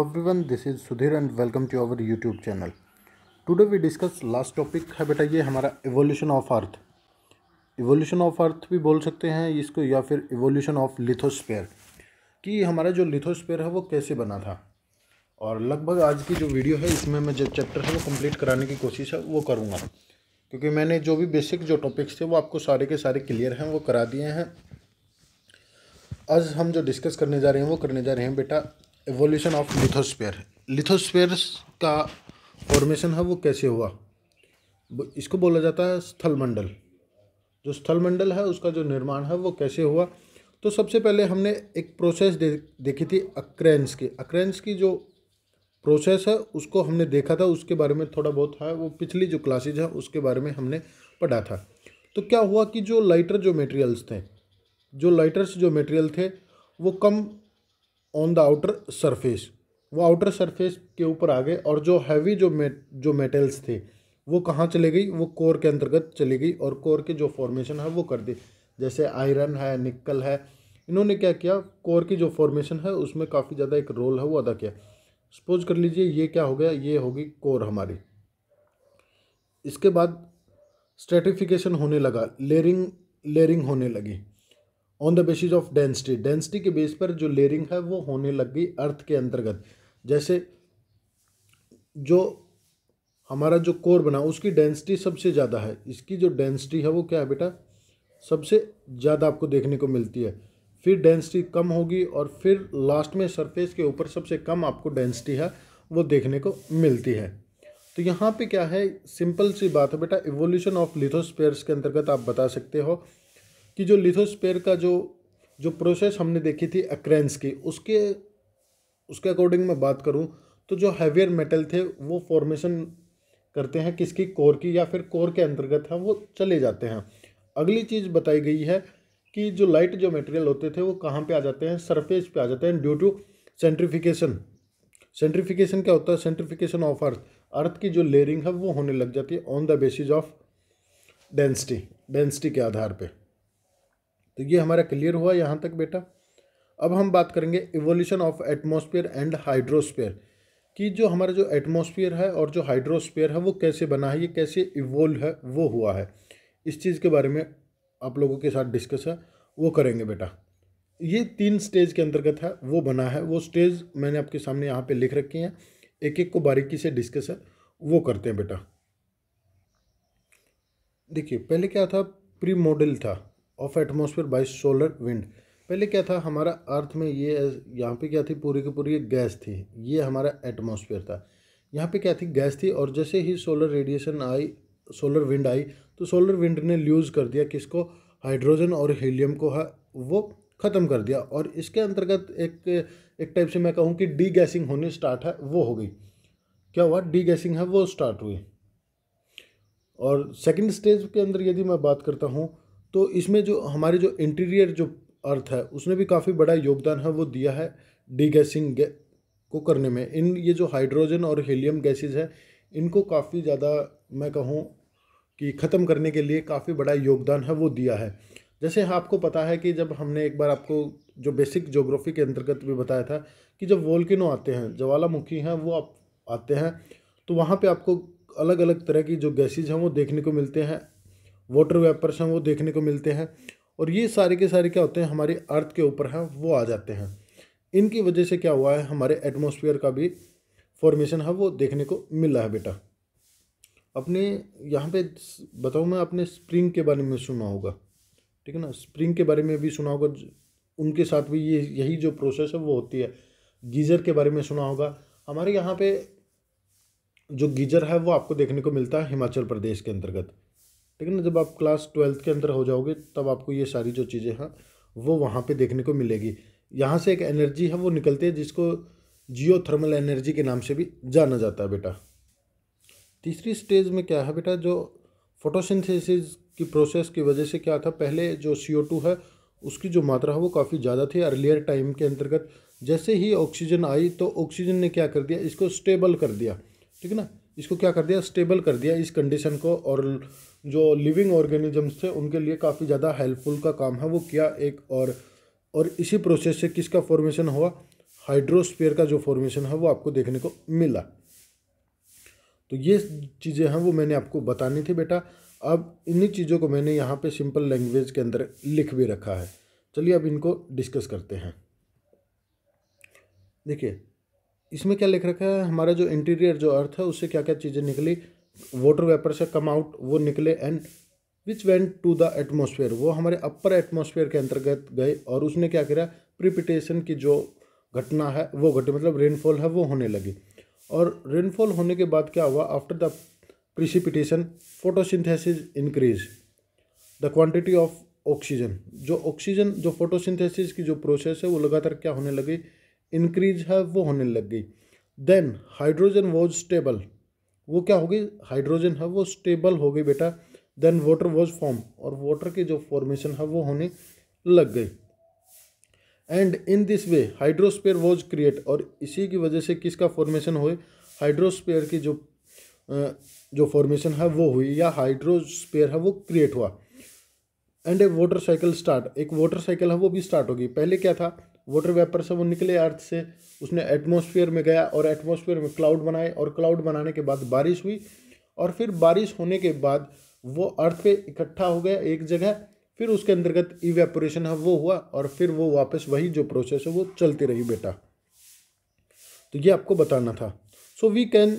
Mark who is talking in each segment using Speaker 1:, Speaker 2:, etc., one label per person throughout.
Speaker 1: everyone this is Sudhir and welcome to our YouTube channel today we discuss last topic है बेटा ये हमारा evolution of earth evolution of earth भी बोल सकते हैं इसको या फिर इवोल्यूशन ऑफ लिथोस्पेयर कि हमारा जो लिथोस्पेयर है वो कैसे बना था और लगभग आज की जो वीडियो है इसमें मैं जो चैप्टर है वो कम्प्लीट कराने की कोशिश है वो करूँगा क्योंकि मैंने जो भी बेसिक जो टॉपिक्स थे वो आपको सारे के सारे क्लियर हैं वो करा दिए हैं आज हम जो डिस्कस करने जा रहे हैं वो करने जा रहे हैं बेटा एवोल्यूशन ऑफ लिथोस्फेयर लिथोस्फेयर का फॉर्मेशन है वो कैसे हुआ इसको बोला जाता है स्थलमंडल जो स्थलमंडल है उसका जो निर्माण है वो कैसे हुआ तो सबसे पहले हमने एक प्रोसेस दे, देखी थी अक्रेंस की अक्रेंस की जो प्रोसेस है उसको हमने देखा था उसके बारे में थोड़ा बहुत है वो पिछली जो क्लासेज है उसके बारे में हमने पढ़ा था तो क्या हुआ कि जो लाइटर जो मटेरियल्स थे जो लाइटर्स जो मटेरियल थे वो come on the outer surface वो आउटर सरफेस के ऊपर आ गए और जो हैवी जो मेट जो मेटल्स थे वो कहाँ चले गई वो कोर के अंतर्गत चली गई और कोर के जो फॉर्मेशन है वो कर दी जैसे आयरन है निकल है इन्होंने क्या किया कोर की जो फॉर्मेशन है उसमें काफ़ी ज़्यादा एक रोल है वो अदा किया सपोज कर लीजिए ये क्या हो गया ये होगी कोर हमारी इसके बाद स्ट्रेटिफिकेशन होने लगा लेयरिंग लेयरिंग होने लगी on the basis of density density के बेस पर जो लेयरिंग है वो होने लग गई अर्थ के अंतर्गत जैसे जो हमारा जो कोर बना उसकी डेंसिटी सबसे ज़्यादा है इसकी जो डेंसिटी है वो क्या है बेटा सबसे ज़्यादा आपको देखने को मिलती है फिर डेंसिटी कम होगी और फिर लास्ट में सरफेस के ऊपर सबसे कम आपको डेंसिटी है वो देखने को मिलती है तो यहाँ पे क्या है सिंपल सी बात है बेटा इवोल्यूशन ऑफ लिथोस्पेयर्स के अंतर्गत आप बता सकते हो कि जो लिथोस्पेयर का जो जो प्रोसेस हमने देखी थी अक्रेंस की उसके उसके अकॉर्डिंग मैं बात करूँ तो जो हैवियर मेटल थे वो फॉर्मेशन करते हैं किसकी कोर की या फिर कोर के अंतर्गत हैं वो चले जाते हैं अगली चीज़ बताई गई है कि जो लाइट जो मटेरियल होते थे वो कहाँ पे आ जाते हैं सरफेस पे आ जाते हैं ड्यू टू सेंट्रिफिकेशन सेंट्रिफिकेशन क्या होता है सेंट्रिफिकेशन ऑफ अर्थ अर्थ की जो लेयरिंग है वो होने लग जाती है on the basis of density density के आधार पर तो ये हमारा क्लियर हुआ यहाँ तक बेटा अब हम बात करेंगे evolution of atmosphere and hydrosphere कि जो हमारा जो एटमोसफियर है और जो हाइड्रोस्फेयर है वो कैसे बना है ये कैसे इवोल्व है वो हुआ है इस चीज़ के बारे में आप लोगों के साथ डिस्कस है वो करेंगे बेटा ये तीन स्टेज के अंतर्गत है वो बना है वो स्टेज मैंने आपके सामने यहाँ पे लिख रखी हैं एक एक को बारीकी से डिस्कस है वो करते हैं बेटा देखिए पहले क्या था प्री मॉडल था of atmosphere by solar wind पहले क्या था हमारा अर्थ में ये यहाँ पे क्या थी पूरी की पूरी गैस थी ये हमारा एटमोसफियर था यहाँ पे क्या थी गैस थी और जैसे ही सोलर रेडिएशन आई सोलर विंड आई तो सोलर विंड ने ल्यूज़ कर दिया किसको हाइड्रोजन और हीलियम को है वो ख़त्म कर दिया और इसके अंतर्गत एक एक टाइप से मैं कहूँ कि डी गैसिंग होने स्टार्ट है वो हो गई क्या हुआ डी गैसिंग है वो स्टार्ट हुई और सेकंड स्टेज के अंदर यदि मैं बात करता हूँ तो इसमें जो हमारे जो इंटीरियर जो अर्थ है उसमें भी काफ़ी बड़ा योगदान है वो दिया है डी गैसिंग गे, को करने में इन ये जो हाइड्रोजन और हीलियम गैसेज है इनको काफ़ी ज़्यादा मैं कहूँ कि ख़त्म करने के लिए काफ़ी बड़ा योगदान है वो दिया है जैसे हाँ आपको पता है कि जब हमने एक बार आपको जो बेसिक जोग्राफी के अंतर्गत भी बताया था कि जब वोल्किनो आते हैं ज्वालामुखी हैं वो आप आते हैं तो वहाँ पे आपको अलग अलग तरह की जो गैसेज हैं वो देखने को मिलते हैं वाटर वेपर्स हैं वो देखने को मिलते हैं और ये सारे के सारे क्या होते हैं हमारी अर्थ के ऊपर हैं वो आ जाते हैं इनकी वजह से क्या हुआ है हमारे एटमोसफियर का भी फॉर्मेशन है वो देखने को मिला है बेटा अपने यहाँ पे बताऊँ मैं अपने स्प्रिंग के बारे में सुना होगा ठीक है ना स्प्रिंग के बारे में भी सुना होगा उनके साथ भी ये यही जो प्रोसेस है वो होती है गीज़र के बारे में सुना होगा हमारे यहाँ पे जो गीज़र है वो आपको देखने को मिलता है हिमाचल प्रदेश के अंतर्गत ठीक है ना जब आप क्लास ट्वेल्थ के अंदर हो जाओगे तब आपको ये सारी जो चीज़ें हैं वो वहाँ पे देखने को मिलेगी यहाँ से एक एनर्जी है वो निकलती है जिसको जियो थर्मल एनर्जी के नाम से भी जाना जाता है बेटा तीसरी स्टेज में क्या है बेटा जो फोटोसिंथेसिस की प्रोसेस की वजह से क्या था पहले जो सी है उसकी जो मात्रा है वो काफ़ी ज़्यादा थी अर्लियर टाइम के अंतर्गत जैसे ही ऑक्सीजन आई तो ऑक्सीजन ने क्या कर दिया इसको स्टेबल कर दिया ठीक है ना इसको क्या कर दिया स्टेबल कर दिया इस कंडीशन को और जो लिविंग ऑर्गेनिजम्स थे उनके लिए काफ़ी ज़्यादा हेल्पफुल का काम है वो किया एक और और इसी प्रोसेस से किसका फॉर्मेशन हुआ हाइड्रोस्फेयर का जो फॉर्मेशन है वो आपको देखने को मिला तो ये चीज़ें हैं वो मैंने आपको बतानी थी बेटा अब इन्हीं चीज़ों को मैंने यहाँ पे सिंपल लैंग्वेज के अंदर लिख भी रखा है चलिए अब इनको डिस्कस करते हैं देखिए इसमें क्या लिख रखा है हमारा जो इंटीरियर जो अर्थ है उससे क्या क्या चीज़ें निकली वाटर वेपर से कम आउट वो निकले and which went to the atmosphere वो हमारे अपर एटमोसफेयर के अंतर्गत गए और उसने क्या करा प्रिपिटेशन की जो घटना है वो घटी मतलब रेनफॉल है वो होने लगी और रेनफॉल होने के बाद क्या हुआ after the precipitation photosynthesis increase the quantity of oxygen जो ऑक्सीजन जो फोटोसिंथेसिस की जो प्रोसेस है वो लगातार क्या होने लगी इंक्रीज है वो होने लग गई देन हाइड्रोजन वॉज स्टेबल वो क्या हो गई हाइड्रोजन है वो स्टेबल हो गई बेटा देन वाटर वॉज फॉर्म और वाटर की जो फॉर्मेशन है वो होने लग गई and in this way hydrosphere was create और इसी की वजह से किसका फॉर्मेशन हुए हाइड्रोस्पेयर की जो जो फॉर्मेशन है वो हुई या हाइड्रोस्पेयर है वो क्रिएट हुआ and a water cycle start एक वाटर साइकिल है वो भी स्टार्ट होगी पहले क्या था वाटर वेपर से वो निकले अर्थ से उसने एटमॉस्फेयर में गया और एटमॉस्फेयर में क्लाउड बनाए और क्लाउड बनाने के बाद बारिश हुई और फिर बारिश होने के बाद वो अर्थ पे इकट्ठा हो गया एक जगह फिर उसके अंतर्गत इवेपोरेशन है वो हुआ और फिर वो वापस वही जो प्रोसेस है वो चलती रही बेटा तो ये आपको बताना था so we can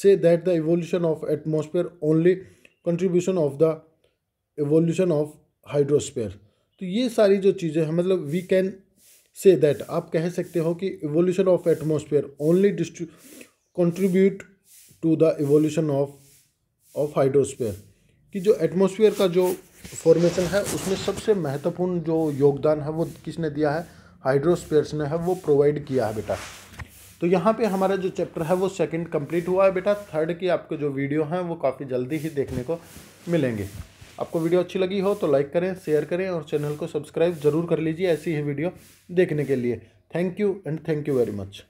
Speaker 1: say that the evolution of atmosphere only contribution of the evolution of hydrosphere तो ये सारी जो चीज़ें हैं मतलब वी कैन से दैट आप कह सकते हो कि इवोल्यूशन ऑफ एटमोसफेयर ओनली डिस्ट्री contribute to the evolution of of hydrosphere कि जो एटमोसफेयर का जो फॉर्मेशन है उसमें सबसे महत्वपूर्ण जो योगदान है वो किसने दिया है हाइड्रोस्पेयर्स ने है वो प्रोवाइड किया है बेटा तो यहाँ पे हमारा जो चैप्टर है वो सेकंड कंप्लीट हुआ है बेटा थर्ड की आपके जो वीडियो हैं वो काफ़ी जल्दी ही देखने को मिलेंगे आपको वीडियो अच्छी लगी हो तो लाइक करें शेयर करें और चैनल को सब्सक्राइब जरूर कर लीजिए ऐसी ही वीडियो देखने के लिए thank you and thank you very much